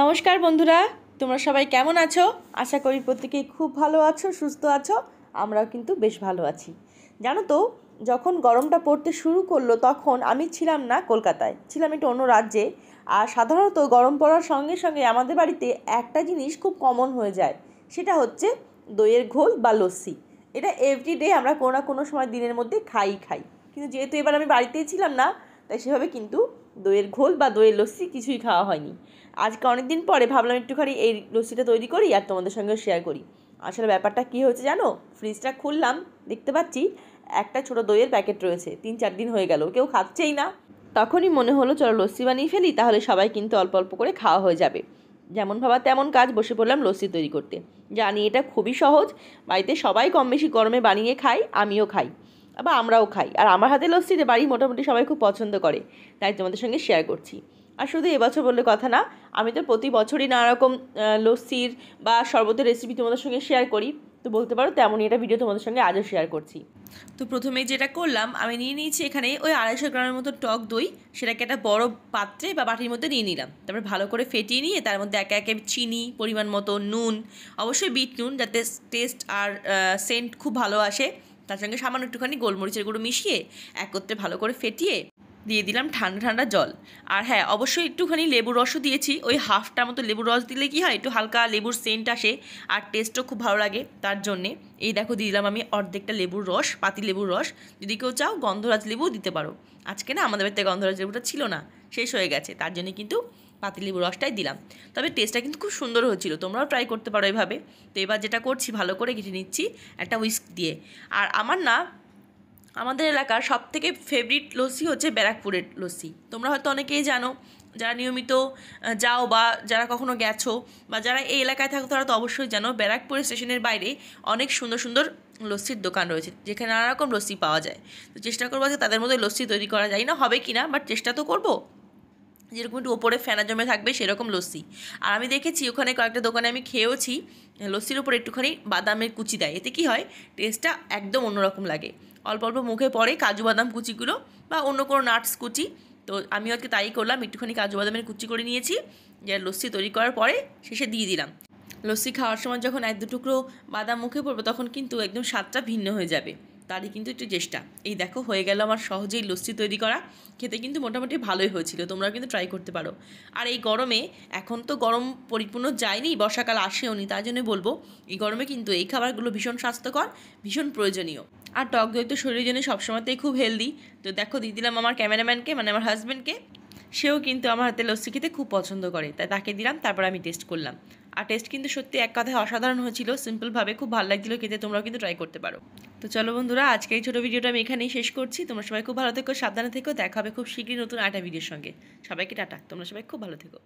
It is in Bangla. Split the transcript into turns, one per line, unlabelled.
নমস্কার বন্ধুরা তোমরা সবাই কেমন আছো আশা করি প্রত্যেকেই খুব ভালো আছো সুস্থ আছো আমরাও কিন্তু বেশ ভালো আছি জানো তো যখন গরমটা পড়তে শুরু করলো তখন আমি ছিলাম না কলকাতায় ছিলাম একটু অন্য রাজ্যে আর সাধারণত গরম পড়ার সঙ্গে সঙ্গে আমাদের বাড়িতে একটা জিনিস খুব কমন হয়ে যায় সেটা হচ্ছে দইয়ের ঘোল বা লস্যি এটা এভরিডে আমরা কোনো না কোনো সময় দিনের মধ্যে খাই খাই কিন্তু যেহেতু এবার আমি বাড়িতেই ছিলাম না তাই সেভাবে কিন্তু দইয়ের ঘোল বা দইয়ের লস্যি কিছুই খাওয়া হয়নি আজকে অনেক দিন পরে ভাবলাম একটুখানি এই লস্যিটা তৈরি করি আর তোমাদের সঙ্গে শেয়ার করি আসলে ব্যাপারটা কী হয়েছে জানো ফ্রিজটা খুললাম দেখতে পাচ্ছি একটা ছোট দইয়ের প্যাকেট রয়েছে তিন চার দিন হয়ে গেল কেউ খাচ্ছেই না তখনই মনে হলো চলো লস্যি বানিয়ে ফেলি তাহলে সবাই কিন্তু অল্প অল্প করে খাওয়া হয়ে যাবে যেমন ভাবা তেমন কাজ বসে পড়লাম লস্যি তৈরি করতে জানি এটা খুবই সহজ বাড়িতে সবাই কম বেশি গরমে বানিয়ে খাই আমিও খাই বা আমরাও খাই আর আমার হাতে লস্যিতে বাড়ি মোটামুটি সবাই খুব পছন্দ করে তাই তোমাদের সঙ্গে শেয়ার করছি আর শুধু এবছর বললে কথা না আমি তো প্রতি বছরই নানারকম লস্যির বা শরবতের রেসিপি তোমাদের সঙ্গে শেয়ার করি তো বলতে পারো তেমনই এটা ভিডিও তোমাদের সঙ্গে আজও শেয়ার করছি তো প্রথমে যেটা করলাম আমি নিয়ে নিয়েছি এখানে ওই আড়াইশো গ্রামের মতো টক দই সেটাকে একটা বড় পাত্রে বা বাটির মধ্যে নিয়ে নিলাম তারপরে ভালো করে ফেটিয়ে নিয়ে তার মধ্যে একে একে চিনি পরিমাণ মতো নুন অবশ্যই বিট নুন যাতে টেস্ট আর সেন্ট খুব ভালো আসে তার সঙ্গে সামান্য একটুখানি গোলমরিচের গুঁড়ো মিশিয়ে একত্রে ভালো করে ফেটিয়ে দিয়ে দিলাম ঠান্ডা ঠান্ডা জল আর হ্যাঁ অবশ্যই একটুখানি লেবুর রসও দিয়েছি ওই হাফটা মতো লেবুর রস দিলে কি হয় একটু হালকা লেবুর সেন্ট আসে আর টেস্টও খুব ভালো লাগে তার জন্যে এই দেখো দিয়ে দিলাম আমি অর্ধেকটা লেবুর রস পাতি লেবুর রস যদি কেউ চাও গন্ধরাজ লেবুও দিতে পারো আজকে না আমাদের বাড়িতে গন্ধরাজ লেবুটা ছিল না শেষ হয়ে গেছে তার জন্যে কিন্তু পাতিলেবুর রসটাই দিলাম তবে টেস্টটা কিন্তু খুব সুন্দর হচ্ছিল তোমরাও ট্রাই করতে পারো এভাবে তো এবার যেটা করছি ভালো করে ঘেটে নিচ্ছি একটা উইস্ক দিয়ে আর আমার না আমাদের এলাকার সব থেকে ফেভারিট লস্যি হচ্ছে ব্যারাকপুরের লস্যি তোমরা হয়তো অনেকেই জানো যারা নিয়মিত যাও বা যারা কখনো গেছো বা যারা এই এলাকায় থাকো তারা তো অবশ্যই জানো ব্যারাকপুর স্টেশনের বাইরে অনেক সুন্দর সুন্দর লস্যির দোকান রয়েছে যেখানে নানা রকম লস্যি পাওয়া যায় তো চেষ্টা করবো যে তাদের মধ্যে লস্যি তৈরি করা যায় না হবে কি না বাট চেষ্টা তো করবো যেরকম একটু ওপরে ফেনা জমে থাকবে সেরকম লস্যি আর আমি দেখেছি ওখানে কয়েকটা দোকানে আমি খেয়েওছি লস্যির ওপর একটুখানি বাদামের কুচি দেয় এতে কি হয় টেস্টটা একদম অন্যরকম লাগে অল্প অল্প মুখে পড়ে কাজু বাদাম কুচিগুলো বা অন্য কোনো নাটস কুচি তো আমি আজকে তাই করলাম একটুখানি কাজু বাদামের কুচি করে নিয়েছি যে লস্যি তৈরি করার পরে শেষে দিয়ে দিলাম লস্যি খাওয়ার সময় যখন এক দুটুকরো বাদাম মুখে পড়বে তখন কিন্তু একদম স্বাদটা ভিন্ন হয়ে যাবে তারই কিন্তু একটু চেষ্টা এই দেখো হয়ে গেল আমার সহজেই লস্যি তৈরি করা খেতে কিন্তু মোটামুটি ভালোই হয়েছিল তোমরাও কিন্তু ট্রাই করতে পারো আর এই গরমে এখন তো গরম পরিপূর্ণ যায়নি বর্ষাকাল আসেও নি তার জন্য বলবো এই গরমে কিন্তু এই খাবারগুলো ভীষণ স্বাস্থ্যকর ভীষণ প্রয়োজনীয় আর টক দই তো শরীরের জন্য সবসময়তেই খুব হেলদি তো দেখো দিয়ে দিলাম আমার ক্যামেরাম্যানকে মানে আমার হাজব্যান্ডকে সেও কিন্তু আমার হাতে লস্যি খেতে খুব পছন্দ করে তাই তাকে দিলাম তারপর আমি টেস্ট করলাম আর টেস্ট কিন্তু সত্যি এক কথায় অসাধারণ হয়েছিল সিম্পলভাবে খুব ভালো লাগছিল খেতে তোমরাও কিন্তু ট্রাই করতে পারো তো চলো বন্ধুরা আজকে এই ছোটো ভিডিওটা আমি এখানেই শেষ করছি তোমরা সবাই খুব ভালো থেকো সাবধানে থেকো দেখা হবে খুব শীঘ্রই নতুন আটা ভিডিওর সঙ্গে সবাইকে টাটা তোমরা সবাই খুব ভালো থেকো